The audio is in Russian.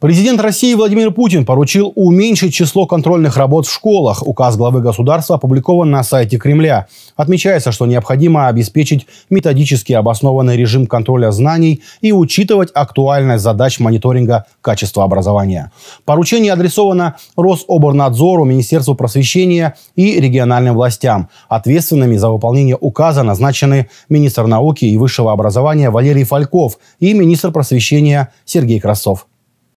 Президент России Владимир Путин поручил уменьшить число контрольных работ в школах. Указ главы государства опубликован на сайте Кремля. Отмечается, что необходимо обеспечить методически обоснованный режим контроля знаний и учитывать актуальность задач мониторинга качества образования. Поручение адресовано Рособорнадзору, Министерству просвещения и региональным властям. Ответственными за выполнение указа назначены министр науки и высшего образования Валерий Фальков и министр просвещения Сергей Красов.